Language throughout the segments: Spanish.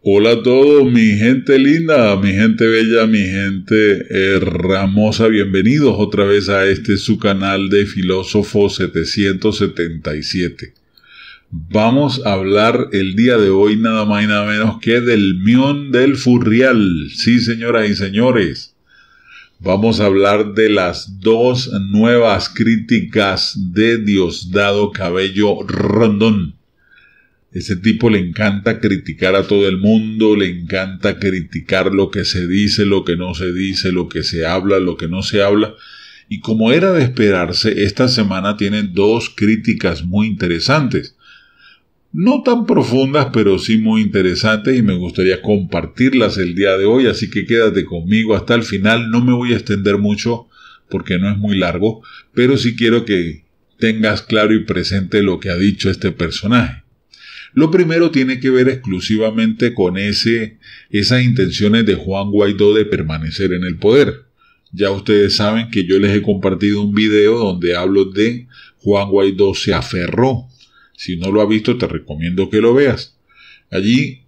Hola a todos, mi gente linda, mi gente bella, mi gente hermosa, eh, bienvenidos otra vez a este su canal de Filósofo 777. Vamos a hablar el día de hoy nada más y nada menos que del Mion del furrial. Sí, señoras y señores. Vamos a hablar de las dos nuevas críticas de Diosdado Cabello Rondón. Ese tipo le encanta criticar a todo el mundo, le encanta criticar lo que se dice, lo que no se dice, lo que se habla, lo que no se habla. Y como era de esperarse, esta semana tiene dos críticas muy interesantes. No tan profundas, pero sí muy interesantes y me gustaría compartirlas el día de hoy, así que quédate conmigo hasta el final. No me voy a extender mucho porque no es muy largo, pero sí quiero que tengas claro y presente lo que ha dicho este personaje. Lo primero tiene que ver exclusivamente con ese, esas intenciones de Juan Guaidó de permanecer en el poder. Ya ustedes saben que yo les he compartido un video donde hablo de Juan Guaidó se aferró. Si no lo ha visto, te recomiendo que lo veas. Allí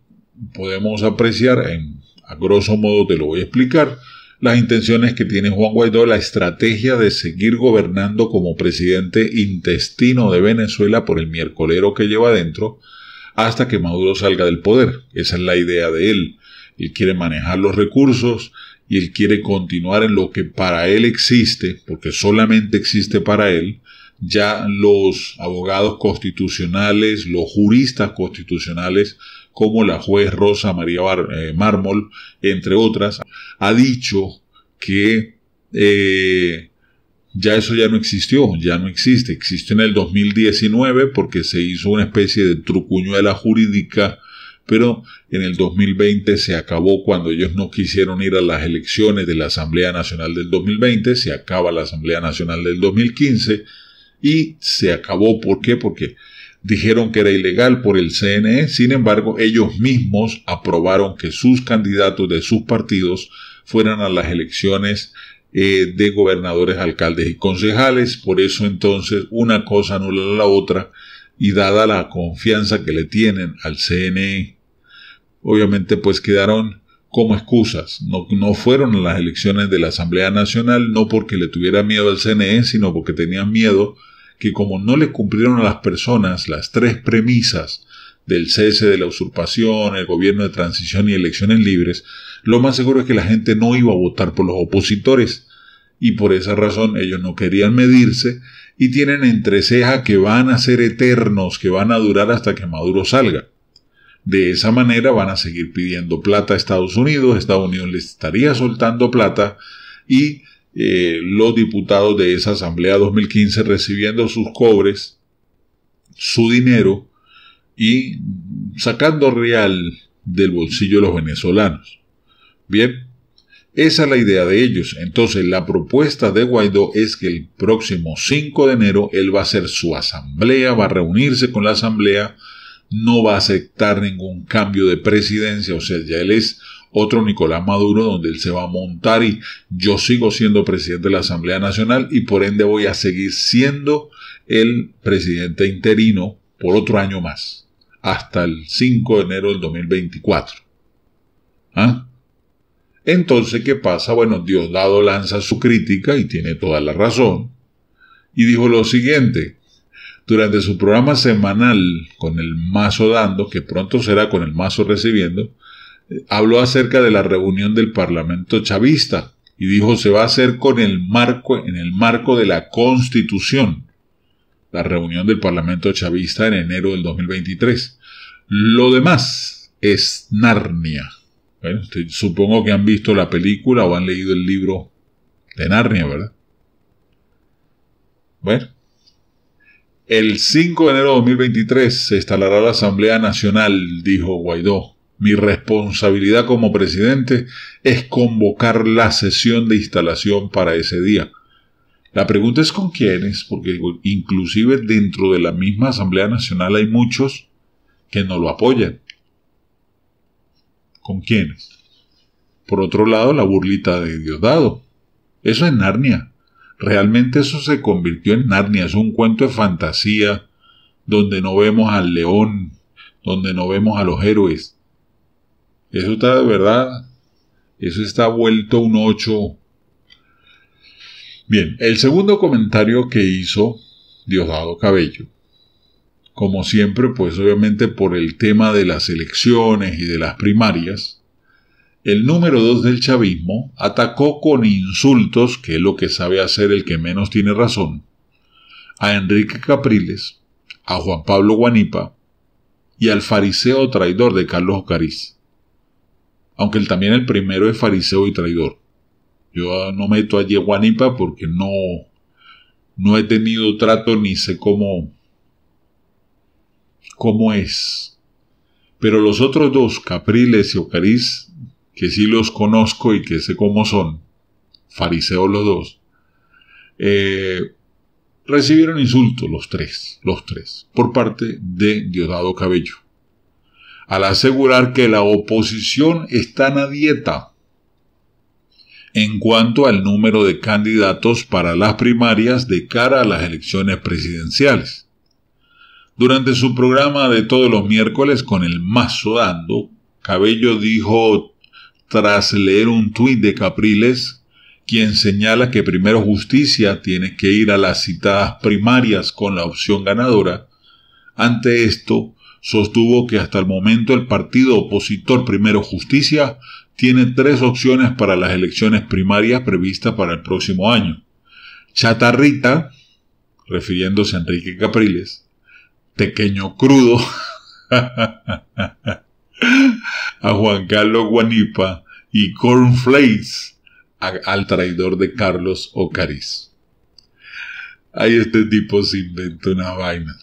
podemos apreciar, en, a grosso modo te lo voy a explicar, las intenciones que tiene Juan Guaidó, la estrategia de seguir gobernando como presidente intestino de Venezuela por el miércolero que lleva adentro, hasta que Maduro salga del poder. Esa es la idea de él. Él quiere manejar los recursos y él quiere continuar en lo que para él existe, porque solamente existe para él. Ya los abogados constitucionales, los juristas constitucionales, como la juez Rosa María eh, Mármol, entre otras, ha dicho que eh, ya eso ya no existió, ya no existe. Existe en el 2019 porque se hizo una especie de trucuñuela jurídica, pero en el 2020 se acabó cuando ellos no quisieron ir a las elecciones de la Asamblea Nacional del 2020, se acaba la Asamblea Nacional del 2015 y se acabó. ¿Por qué? Porque dijeron que era ilegal por el CNE, sin embargo ellos mismos aprobaron que sus candidatos de sus partidos fueran a las elecciones eh, de gobernadores, alcaldes y concejales. Por eso entonces una cosa anula la otra y dada la confianza que le tienen al CNE, obviamente pues quedaron como excusas. No, no fueron a las elecciones de la Asamblea Nacional, no porque le tuviera miedo al CNE, sino porque tenían miedo que como no le cumplieron a las personas las tres premisas del cese de la usurpación, el gobierno de transición y elecciones libres, lo más seguro es que la gente no iba a votar por los opositores y por esa razón ellos no querían medirse y tienen entre ceja que van a ser eternos, que van a durar hasta que Maduro salga. De esa manera van a seguir pidiendo plata a Estados Unidos, Estados Unidos les estaría soltando plata y eh, los diputados de esa Asamblea 2015 recibiendo sus cobres, su dinero, y sacando real del bolsillo de los venezolanos. Bien, esa es la idea de ellos. Entonces, la propuesta de Guaidó es que el próximo 5 de enero él va a hacer su asamblea, va a reunirse con la asamblea, no va a aceptar ningún cambio de presidencia, o sea, ya él es otro Nicolás Maduro donde él se va a montar y yo sigo siendo presidente de la Asamblea Nacional y por ende voy a seguir siendo el presidente interino por otro año más hasta el 5 de enero del 2024. ¿Ah? Entonces, ¿qué pasa? Bueno, Diosdado lanza su crítica y tiene toda la razón. Y dijo lo siguiente, durante su programa semanal con el mazo dando, que pronto será con el mazo recibiendo, eh, habló acerca de la reunión del Parlamento chavista y dijo se va a hacer con el marco, en el marco de la Constitución la reunión del Parlamento Chavista en enero del 2023. Lo demás es Narnia. Bueno, supongo que han visto la película o han leído el libro de Narnia, ¿verdad? Bueno, el 5 de enero de 2023 se instalará la Asamblea Nacional, dijo Guaidó. Mi responsabilidad como presidente es convocar la sesión de instalación para ese día. La pregunta es con quiénes, porque inclusive dentro de la misma Asamblea Nacional hay muchos que no lo apoyan. ¿Con quiénes? Por otro lado, la burlita de Diosdado. Eso es Narnia. Realmente eso se convirtió en Narnia. Es un cuento de fantasía donde no vemos al león, donde no vemos a los héroes. Eso está de verdad. Eso está vuelto un ocho Bien, el segundo comentario que hizo Diosdado Cabello, como siempre, pues obviamente por el tema de las elecciones y de las primarias, el número dos del chavismo atacó con insultos, que es lo que sabe hacer el que menos tiene razón, a Enrique Capriles, a Juan Pablo Guanipa y al fariseo traidor de Carlos Ocariz. Aunque también el primero es fariseo y traidor. Yo no meto a Guanipa porque no, no he tenido trato ni sé cómo, cómo es. Pero los otros dos, Capriles y Ocariz, que sí los conozco y que sé cómo son, fariseos los dos, eh, recibieron insultos los tres, los tres, por parte de Diosdado Cabello, al asegurar que la oposición está la dieta en cuanto al número de candidatos para las primarias de cara a las elecciones presidenciales. Durante su programa de todos los miércoles con el mazo dando, Cabello dijo, tras leer un tuit de Capriles, quien señala que primero justicia tiene que ir a las citadas primarias con la opción ganadora, ante esto, sostuvo que hasta el momento el partido opositor Primero Justicia tiene tres opciones para las elecciones primarias previstas para el próximo año. Chatarrita, refiriéndose a Enrique Capriles, Tequeño Crudo, a Juan Carlos Guanipa y Cornflakes al traidor de Carlos Ocariz. Ahí este tipo se inventó una vaina.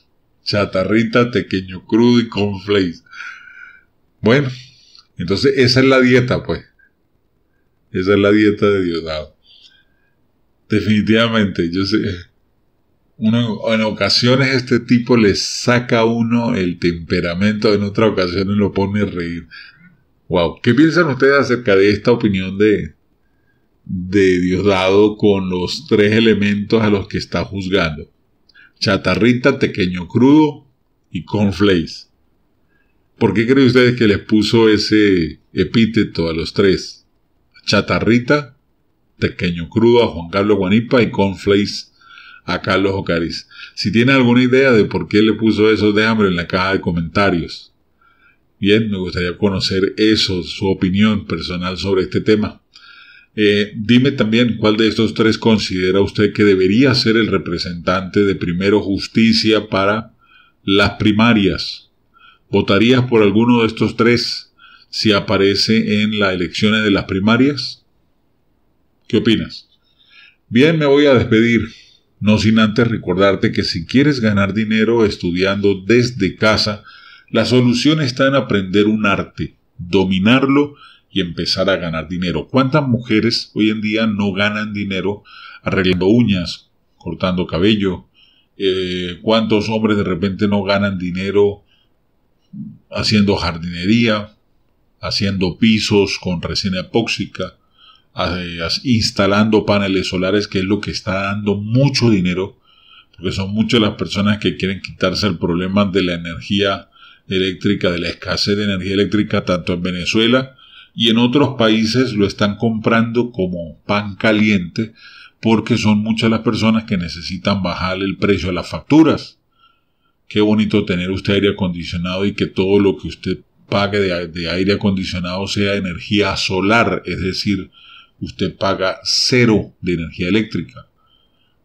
Chatarrita, Tequeño Crudo y Cornflakes. Bueno, entonces, esa es la dieta, pues. Esa es la dieta de Diosdado. Definitivamente, yo sé. Uno, en ocasiones este tipo le saca a uno el temperamento, en otras ocasiones lo pone a reír. Wow. ¿Qué piensan ustedes acerca de esta opinión de, de Diosdado con los tres elementos a los que está juzgando? Chatarrita, pequeño crudo y cornflakes. ¿Por qué cree usted que les puso ese epíteto a los tres? Chatarrita, Pequeño Crudo a Juan Carlos Guanipa y Conflace a Carlos Ocariz. Si tiene alguna idea de por qué le puso eso, hambre en la caja de comentarios. Bien, me gustaría conocer eso, su opinión personal sobre este tema. Eh, dime también cuál de estos tres considera usted que debería ser el representante de primero justicia para las primarias. ¿Votarías por alguno de estos tres si aparece en las elecciones de las primarias? ¿Qué opinas? Bien, me voy a despedir, no sin antes recordarte que si quieres ganar dinero estudiando desde casa, la solución está en aprender un arte, dominarlo y empezar a ganar dinero. ¿Cuántas mujeres hoy en día no ganan dinero arreglando uñas, cortando cabello? Eh, ¿Cuántos hombres de repente no ganan dinero haciendo jardinería, haciendo pisos con resina epóxica, eh, instalando paneles solares, que es lo que está dando mucho dinero, porque son muchas las personas que quieren quitarse el problema de la energía eléctrica, de la escasez de energía eléctrica, tanto en Venezuela y en otros países lo están comprando como pan caliente, porque son muchas las personas que necesitan bajar el precio de las facturas. Qué bonito tener usted aire acondicionado y que todo lo que usted pague de, aire acondicionado sea energía solar, es decir, usted paga cero de energía eléctrica.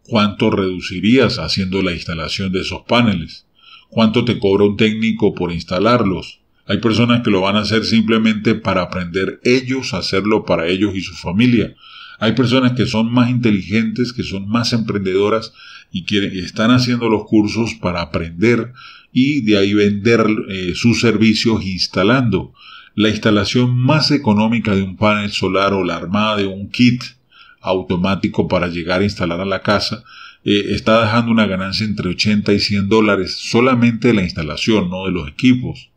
¿Cuánto reducirías haciendo la instalación de esos paneles? ¿Cuánto te cobra un técnico por instalarlos? Hay personas que lo van a hacer simplemente para aprender ellos a hacerlo para ellos y su familia. Hay personas que son más inteligentes, que son más emprendedoras y que están haciendo los cursos para aprender y de ahí vender eh, sus servicios instalando. La instalación más económica de un panel solar o la armada de un kit automático para llegar a instalar a la casa eh, está dejando una ganancia entre 80 y 100 dólares solamente de la instalación, no de los equipos.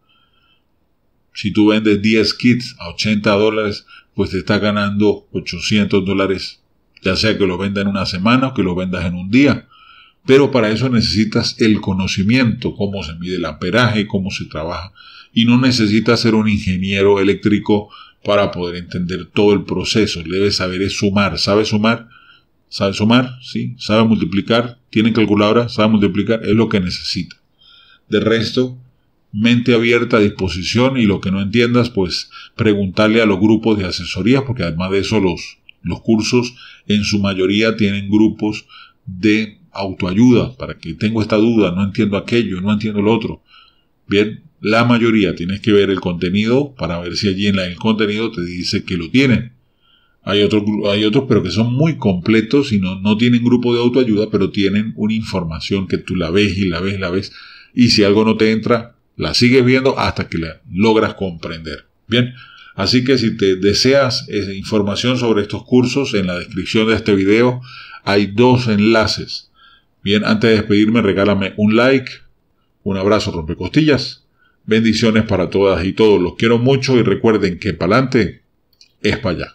Si tú vendes 10 kits a 80 dólares, pues te estás ganando 800 dólares, ya sea que lo venda en una semana o que lo vendas en un día. Pero para eso necesitas el conocimiento, cómo se mide el amperaje, cómo se trabaja. Y no necesitas ser un ingeniero eléctrico para poder entender todo el proceso. Debes saber es sumar. sabe sumar? sabe sumar? ¿Sí? ¿Sabe multiplicar? ¿Tiene calculadora? ¿Sabe multiplicar? Es lo que necesita. De resto, mente abierta a disposición y lo que no entiendas, pues preguntarle a los grupos de asesoría, porque además de eso los, los cursos en su mayoría tienen grupos de autoayuda, para que tengo esta duda, no entiendo aquello, no entiendo lo otro. Bien, la mayoría tienes que ver el contenido para ver si allí en el contenido te dice que lo tienen. Hay, otros, hay otros, pero que son muy completos y no, tienen grupo de autoayuda, pero tienen una información que tú la ves y la ves y la ves. Y si algo no te entra, la sigues viendo hasta que la logras comprender. Bien, así que si te deseas eh, información sobre estos cursos, en la descripción de este video hay dos enlaces. Bien, antes de despedirme, regálame un like, un abrazo rompecostillas, bendiciones para todas y todos. Los quiero mucho y recuerden que para adelante es para allá.